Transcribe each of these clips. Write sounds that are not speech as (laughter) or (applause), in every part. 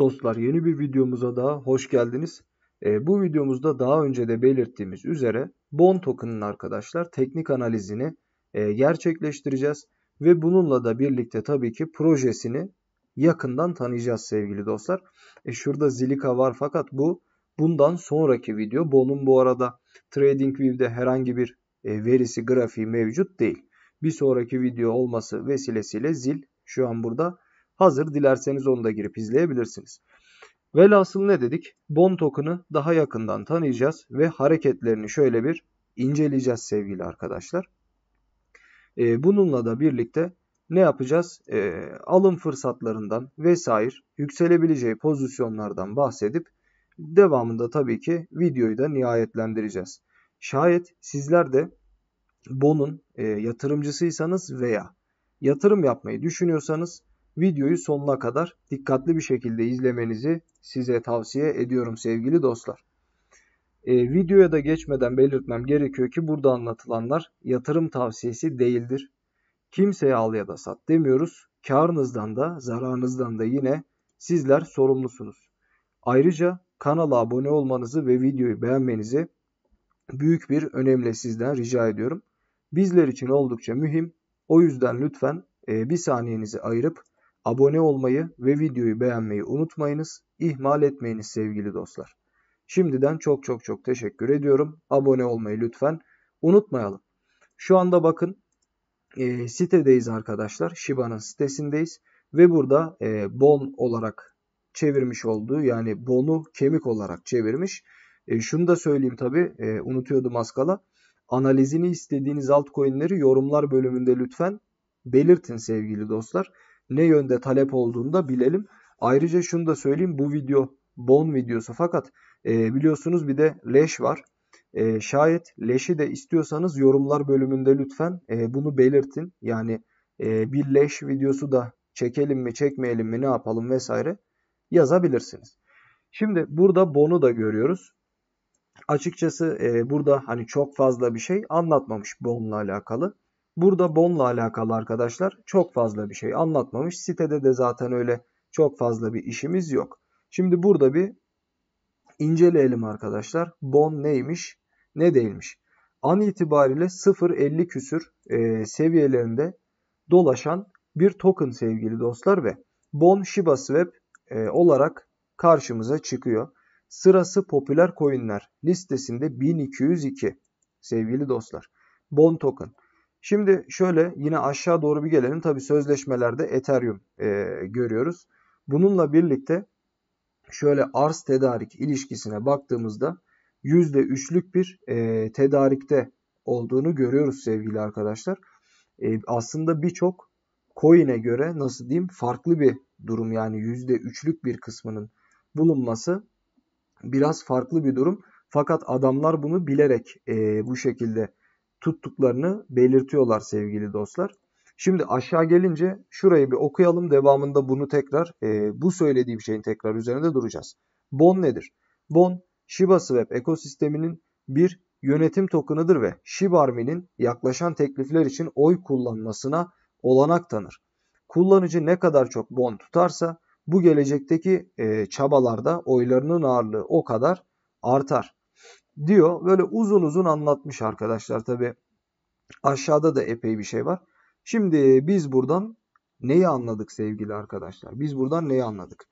Dostlar yeni bir videomuza daha hoş geldiniz. E, bu videomuzda daha önce de belirttiğimiz üzere Bon token'ın arkadaşlar teknik analizini e, gerçekleştireceğiz. Ve bununla da birlikte tabii ki projesini yakından tanıyacağız sevgili dostlar. E, şurada Zilika var fakat bu bundan sonraki video. Bon'un bu arada TradingView'de herhangi bir e, verisi grafiği mevcut değil. Bir sonraki video olması vesilesiyle Zil şu an burada Hazır dilerseniz onu da girip izleyebilirsiniz. Velhasıl ne dedik? Bon token'ı daha yakından tanıyacağız ve hareketlerini şöyle bir inceleyeceğiz sevgili arkadaşlar. Ee, bununla da birlikte ne yapacağız? E, alım fırsatlarından vesaire yükselebileceği pozisyonlardan bahsedip devamında tabii ki videoyu da nihayetlendireceğiz. Şayet sizler de BON'un e, yatırımcısıysanız veya yatırım yapmayı düşünüyorsanız videoyu sonuna kadar dikkatli bir şekilde izlemenizi size tavsiye ediyorum sevgili dostlar. E, videoya da geçmeden belirtmem gerekiyor ki burada anlatılanlar yatırım tavsiyesi değildir. Kimseye al ya da sat demiyoruz. Karınızdan da zararınızdan da yine sizler sorumlusunuz. Ayrıca kanala abone olmanızı ve videoyu beğenmenizi büyük bir önemle sizden rica ediyorum. Bizler için oldukça mühim. O yüzden lütfen e, bir saniyenizi ayırıp Abone olmayı ve videoyu beğenmeyi unutmayınız. İhmal etmeyiniz sevgili dostlar. Şimdiden çok çok çok teşekkür ediyorum. Abone olmayı lütfen unutmayalım. Şu anda bakın e, sitedeyiz arkadaşlar. Shiba'nın sitesindeyiz. Ve burada e, bon olarak çevirmiş olduğu yani bonu kemik olarak çevirmiş. E, şunu da söyleyeyim tabi e, unutuyordum az kala. Analizini istediğiniz altcoin'leri yorumlar bölümünde lütfen belirtin sevgili dostlar ne yönde talep olduğunu da bilelim. Ayrıca şunu da söyleyeyim bu video bon videosu fakat e, biliyorsunuz bir de leş var. E, şayet leşi de istiyorsanız yorumlar bölümünde lütfen e, bunu belirtin. Yani e, bir leş videosu da çekelim mi çekmeyelim mi ne yapalım vesaire yazabilirsiniz. Şimdi burada bonu da görüyoruz. Açıkçası e, burada hani çok fazla bir şey anlatmamış bonla alakalı. Burada Bon'la alakalı arkadaşlar çok fazla bir şey anlatmamış. Sitede de zaten öyle çok fazla bir işimiz yok. Şimdi burada bir inceleyelim arkadaşlar. Bon neymiş ne değilmiş. An itibariyle 0.50 küsür e, seviyelerinde dolaşan bir token sevgili dostlar ve Bon Shiba Swap e, olarak karşımıza çıkıyor. Sırası popüler coinler listesinde 1202 sevgili dostlar. Bon token. Şimdi şöyle yine aşağı doğru bir gelelim. Tabii sözleşmelerde Ethereum e, görüyoruz. Bununla birlikte şöyle arz tedarik ilişkisine baktığımızda %3'lük bir e, tedarikte olduğunu görüyoruz sevgili arkadaşlar. E, aslında birçok coin'e göre nasıl diyeyim farklı bir durum yani %3'lük bir kısmının bulunması biraz farklı bir durum. Fakat adamlar bunu bilerek e, bu şekilde tuttuklarını belirtiyorlar sevgili dostlar. Şimdi aşağı gelince şurayı bir okuyalım. Devamında bunu tekrar e, bu söylediğim şeyin tekrar üzerinde duracağız. Bon nedir? Bon Shiba Swap ekosisteminin bir yönetim tokenıdır ve Shiba Army'nin yaklaşan teklifler için oy kullanmasına olanak tanır. Kullanıcı ne kadar çok bon tutarsa bu gelecekteki e, çabalarda oylarının ağırlığı o kadar artar diyor. Böyle uzun uzun anlatmış arkadaşlar tabi. Aşağıda da epey bir şey var. Şimdi biz buradan neyi anladık sevgili arkadaşlar? Biz buradan neyi anladık?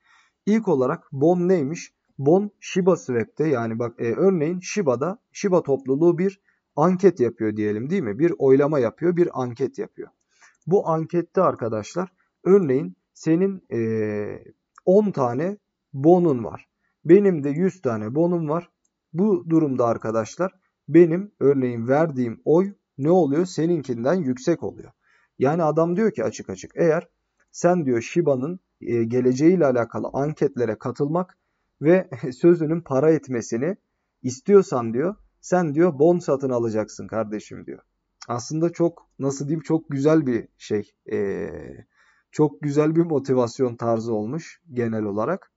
İlk olarak bon neymiş? Bon Shiba Swap'te yani bak e, örneğin Shiba'da Shiba topluluğu bir anket yapıyor diyelim değil mi? Bir oylama yapıyor, bir anket yapıyor. Bu ankette arkadaşlar örneğin senin e, 10 tane bonun var. Benim de 100 tane bonum var. Bu durumda arkadaşlar benim örneğin verdiğim oy ne oluyor? Seninkinden yüksek oluyor. Yani adam diyor ki açık açık eğer sen diyor Shiba'nın e, geleceğiyle alakalı anketlere katılmak ve (laughs) sözünün para etmesini istiyorsan diyor sen diyor bon satın alacaksın kardeşim diyor. Aslında çok nasıl diyeyim çok güzel bir şey. E, çok güzel bir motivasyon tarzı olmuş genel olarak.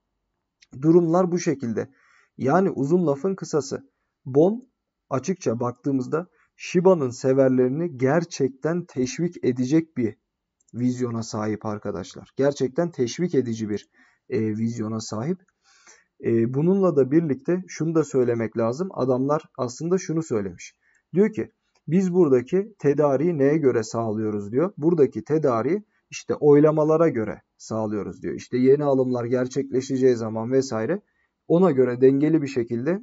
Durumlar bu şekilde. Yani uzun lafın kısası. Bon açıkça baktığımızda Shiba'nın severlerini gerçekten teşvik edecek bir vizyona sahip arkadaşlar. Gerçekten teşvik edici bir e, vizyona sahip. E, bununla da birlikte şunu da söylemek lazım. Adamlar aslında şunu söylemiş. Diyor ki biz buradaki tedariyi neye göre sağlıyoruz diyor. Buradaki tedariyi işte oylamalara göre sağlıyoruz diyor. İşte yeni alımlar gerçekleşeceği zaman vesaire ona göre dengeli bir şekilde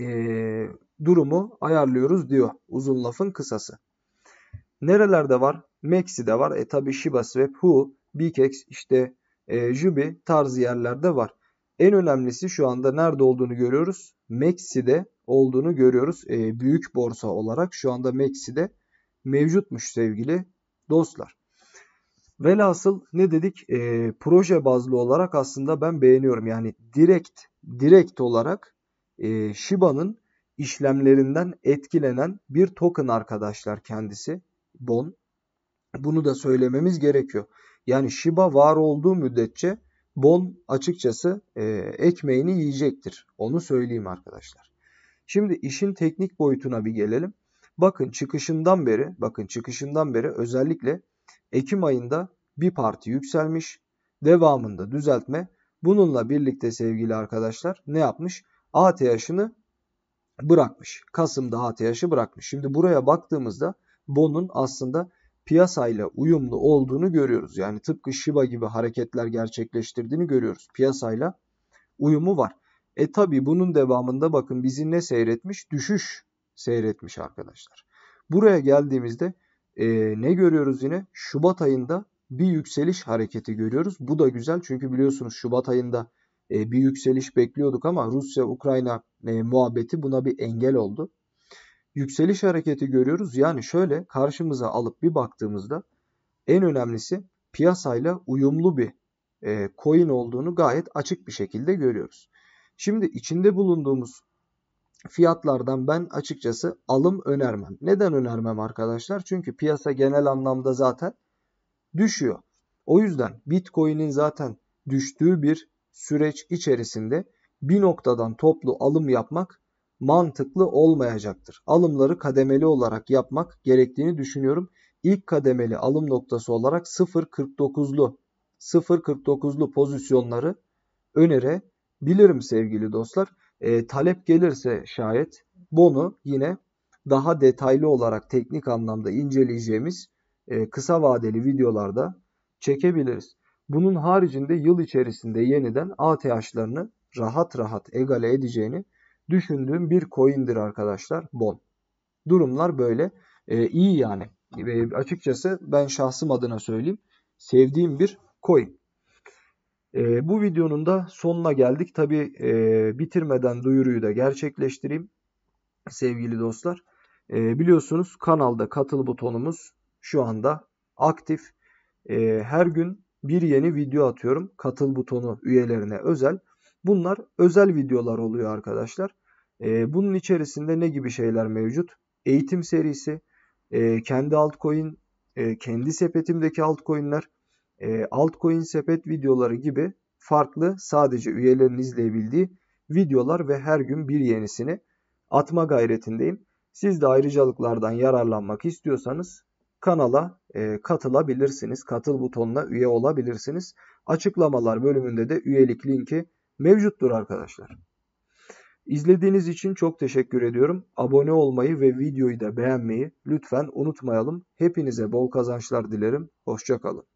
e, durumu ayarlıyoruz diyor. Uzun lafın kısası. Nerelerde var? Maxi'de var. E tabi Shiba Swap, Hu, Bikex, işte e, Jubi tarzı yerlerde var. En önemlisi şu anda nerede olduğunu görüyoruz. Maxi'de olduğunu görüyoruz. E, büyük borsa olarak şu anda Maxi'de mevcutmuş sevgili dostlar. Velhasıl ne dedik? E, proje bazlı olarak aslında ben beğeniyorum. Yani direkt direkt olarak e, Shiba'nın işlemlerinden etkilenen bir token arkadaşlar kendisi Bon. Bunu da söylememiz gerekiyor. Yani Shiba var olduğu müddetçe Bon açıkçası e, ekmeğini yiyecektir. Onu söyleyeyim arkadaşlar. Şimdi işin teknik boyutuna bir gelelim. Bakın çıkışından beri, bakın çıkışından beri özellikle Ekim ayında bir parti yükselmiş. Devamında düzeltme. Bununla birlikte sevgili arkadaşlar ne yapmış? ATH'ını bırakmış. Kasım'da ATH'i bırakmış. Şimdi buraya baktığımızda Bon'un aslında piyasayla uyumlu olduğunu görüyoruz. Yani tıpkı Shiba gibi hareketler gerçekleştirdiğini görüyoruz. Piyasayla uyumu var. E tabi bunun devamında bakın bizi ne seyretmiş? Düşüş seyretmiş arkadaşlar. Buraya geldiğimizde e, ne görüyoruz yine? Şubat ayında bir yükseliş hareketi görüyoruz. Bu da güzel çünkü biliyorsunuz Şubat ayında e, bir yükseliş bekliyorduk ama Rusya-Ukrayna e, muhabbeti buna bir engel oldu. Yükseliş hareketi görüyoruz. Yani şöyle karşımıza alıp bir baktığımızda en önemlisi piyasayla uyumlu bir e, coin olduğunu gayet açık bir şekilde görüyoruz. Şimdi içinde bulunduğumuz fiyatlardan ben açıkçası alım önermem. Neden önermem arkadaşlar? Çünkü piyasa genel anlamda zaten düşüyor. O yüzden Bitcoin'in zaten düştüğü bir süreç içerisinde bir noktadan toplu alım yapmak mantıklı olmayacaktır. Alımları kademeli olarak yapmak gerektiğini düşünüyorum. İlk kademeli alım noktası olarak 0.49'lu 0.49'lu pozisyonları önerebilirim sevgili dostlar. E, talep gelirse şayet Bonu yine daha detaylı olarak teknik anlamda inceleyeceğimiz e, kısa vadeli videolarda çekebiliriz. Bunun haricinde yıl içerisinde yeniden ATH'larını rahat rahat egale edeceğini düşündüğüm bir coin'dir arkadaşlar BON. Durumlar böyle e, iyi yani. E, açıkçası ben şahsım adına söyleyeyim sevdiğim bir coin. E, bu videonun da sonuna geldik. Tabi e, bitirmeden duyuruyu da gerçekleştireyim sevgili dostlar. E, biliyorsunuz kanalda katıl butonumuz şu anda aktif. E, her gün bir yeni video atıyorum katıl butonu üyelerine özel. Bunlar özel videolar oluyor arkadaşlar. E, bunun içerisinde ne gibi şeyler mevcut? Eğitim serisi, e, kendi altcoin, e, kendi sepetimdeki altcoinler, e, altcoin sepet videoları gibi farklı sadece üyelerin izleyebildiği videolar ve her gün bir yenisini atma gayretindeyim. Siz de ayrıcalıklardan yararlanmak istiyorsanız kanala e, katılabilirsiniz. Katıl butonuna üye olabilirsiniz. Açıklamalar bölümünde de üyelik linki mevcuttur arkadaşlar. İzlediğiniz için çok teşekkür ediyorum. Abone olmayı ve videoyu da beğenmeyi lütfen unutmayalım. Hepinize bol kazançlar dilerim. Hoşçakalın.